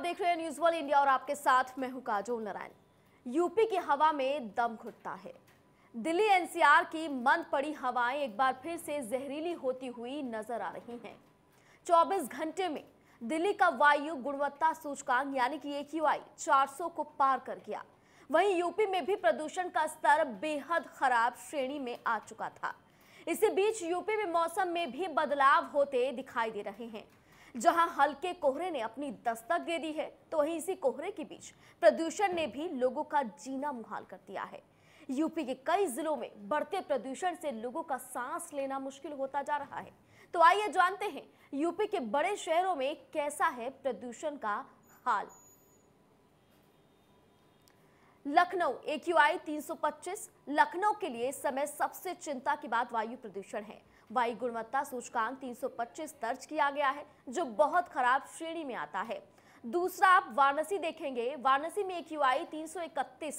आप देख रहे हैं न्यूज वर्ल्ड इंडिया और आपके साथ मैं हूं काजोल नारायण यूपी की हवा में दम घुटता है दिल्ली एनसीआर की मंद पड़ी हवाएं एक बार फिर से जहरीली होती हुई नजर आ रही हैं 24 घंटे में दिल्ली का वायु गुणवत्ता सूचकांक यानी कि ए क्यू आई को पार कर गया वहीं यूपी में भी प्रदूषण का स्तर बेहद खराब श्रेणी में आ चुका था इसी बीच यूपी में मौसम में भी बदलाव होते दिखाई दे रहे हैं जहां हल्के कोहरे ने अपनी दस्तक दे दी है तो वहीं इसी कोहरे के बीच प्रदूषण ने भी लोगों का जीना मुहाल कर दिया है यूपी के कई जिलों में बढ़ते प्रदूषण से लोगों का सांस लेना मुश्किल होता जा रहा है तो आइए जानते हैं यूपी के बड़े शहरों में कैसा है प्रदूषण का हाल लखनऊ ए क्यू आई तीन लखनऊ के लिए समय सबसे चिंता की बात वायु प्रदूषण है वायु गुणवत्ता सूचकांक 325 दर्ज किया गया है जो बहुत खराब श्रेणी में आता है दूसरा आप वाराणसी देखेंगे वाराणसी में ए क्यू आई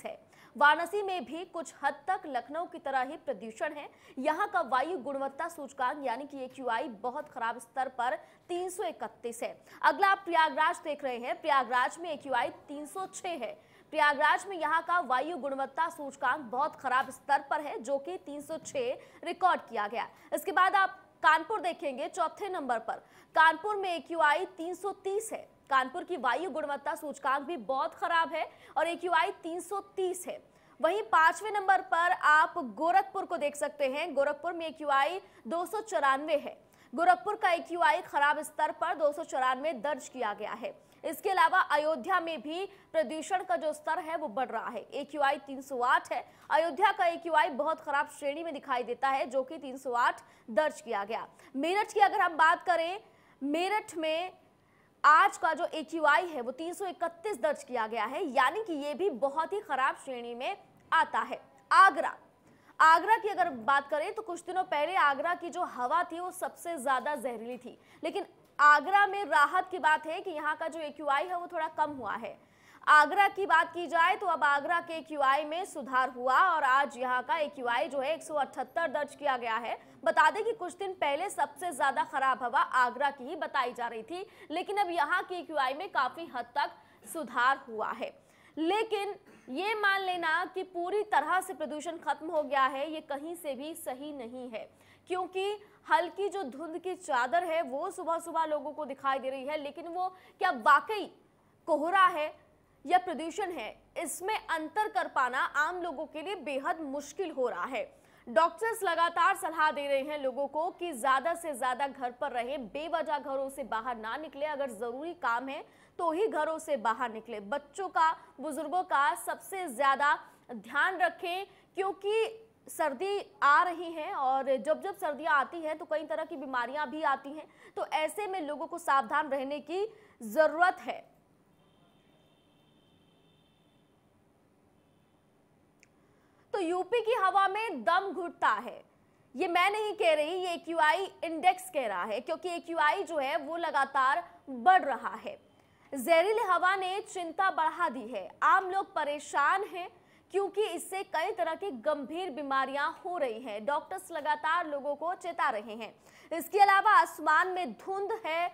है वाराणसी में भी कुछ हद तक लखनऊ की तरह ही प्रदूषण है यहाँ का वायु गुणवत्ता सूचकांक यानी कि एक बहुत खराब स्तर पर 331 है अगला आप प्रयागराज देख रहे हैं प्रयागराज में एक यू है प्रयागराज में यहाँ का वायु गुणवत्ता सूचकांक बहुत खराब स्तर पर है जो कि 306 रिकॉर्ड किया गया इसके बाद आप कानपुर देखेंगे चौथे नंबर पर कानपुर में एक 330 है कानपुर की वायु गुणवत्ता सूचकांक भी बहुत खराब है और एक 330 है वहीं पांचवें नंबर पर आप गोरखपुर को देख सकते हैं गोरखपुर में एक यू है गोरखपुर का एक खराब स्तर पर दो दर्ज किया गया है इसके अलावा अयोध्या में भी प्रदूषण का जो स्तर है वो बढ़ रहा है ए क्यू आई तीन सौ आठ है अयोध्या का ए क्यू आई बहुत खराब श्रेणी में दिखाई देता है जो कि तीन सौ आठ दर्ज किया गया मेरठ की अगर हम बात करें मेरठ में आज का जो ए क्यू आई है वो तीन सौ इकतीस दर्ज किया गया है यानी कि ये भी बहुत ही खराब श्रेणी में आता है आगरा आगरा की अगर बात करें तो कुछ दिनों पहले आगरा की जो हवा थी वो सबसे ज़्यादा जहरीली थी लेकिन आगरा में राहत की बात है कि यहाँ का जो एक है वो थोड़ा कम हुआ है आगरा की बात की जाए तो अब आगरा के आई में सुधार हुआ और आज यहाँ का एक जो है 178 दर्ज किया गया है बता दें कि कुछ दिन पहले सबसे ज़्यादा खराब हवा आगरा की ही बताई जा रही थी लेकिन अब यहाँ के ए में काफ़ी हद तक सुधार हुआ है लेकिन ये मान लेना कि पूरी तरह से प्रदूषण खत्म हो गया है ये कहीं से भी सही नहीं है क्योंकि हल्की जो धुंध की चादर है वो सुबह सुबह लोगों को दिखाई दे रही है लेकिन वो क्या वाकई कोहरा है या प्रदूषण है इसमें अंतर कर पाना आम लोगों के लिए बेहद मुश्किल हो रहा है डॉक्टर्स लगातार सलाह दे रहे हैं लोगों को कि ज्यादा से ज्यादा घर पर रहें बेवजह घरों से बाहर ना निकले अगर जरूरी काम है तो ही घरों से बाहर निकले बच्चों का बुजुर्गों का सबसे ज्यादा ध्यान रखें क्योंकि सर्दी आ रही है और जब जब सर्दियां आती हैं तो कई तरह की बीमारियां भी आती हैं तो ऐसे में लोगों को सावधान रहने की ज़रूरत है यूपी की हवा में दम घुटता है ये मैं नहीं कह रही ये एक्यूआई इंडेक्स कह रहा है क्योंकि एक्यूआई जो है वो लगातार बढ़ रहा है जहरीली हवा ने चिंता बढ़ा दी है आम लोग परेशान हैं क्योंकि इससे कई तरह की गंभीर बीमारियां हो रही हैं डॉक्टर्स लगातार लोगों को चेता रहे हैं इसके अलावा आसमान में धुंध है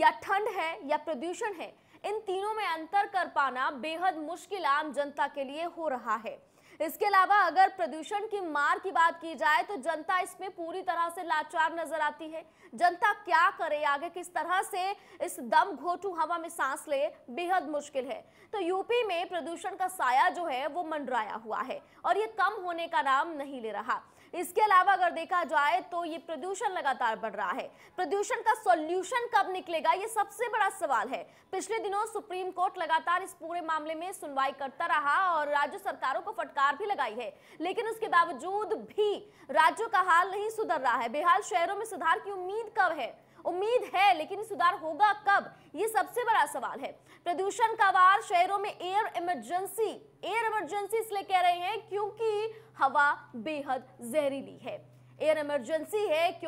या ठंड है या प्रदूषण है इन तीनों में अंतर कर पाना बेहद मुश्किल आम जनता के लिए हो रहा है इसके अलावा अगर प्रदूषण की मार की बात की जाए तो जनता इसमें पूरी तरह से लाचार नजर आती है जनता क्या करे आगे किस तरह से इस दम घोटू हवा में सांस ले बेहद मुश्किल है तो यूपी में प्रदूषण का साया जो है वो मंडराया हुआ है और ये कम होने का नाम नहीं ले रहा इसके अलावा अगर देखा जाए तो ये प्रदूषण लगातार बढ़ रहा है प्रदूषण का सॉल्यूशन कब निकलेगा ये सबसे बड़ा सवाल है पिछले दिनों सुप्रीम कोर्ट लगातार इस पूरे मामले में सुनवाई करता रहा और राज्य सरकारों को फटकार भी लगाई है लेकिन उसके बावजूद भी राज्यों का हाल नहीं सुधर रहा है बेहाल शहरों में सुधार की उम्मीद कब है उम्मीद है लेकिन सुधार होगा कब ये सबसे बड़ा सवाल है प्रदूषण का वार शहरों में एयर इमरजेंसी एयर इमरजेंसी इसलिए कह रहे हैं क्योंकि हवा बेहद जहरीली है एयर इमरजेंसी है क्यों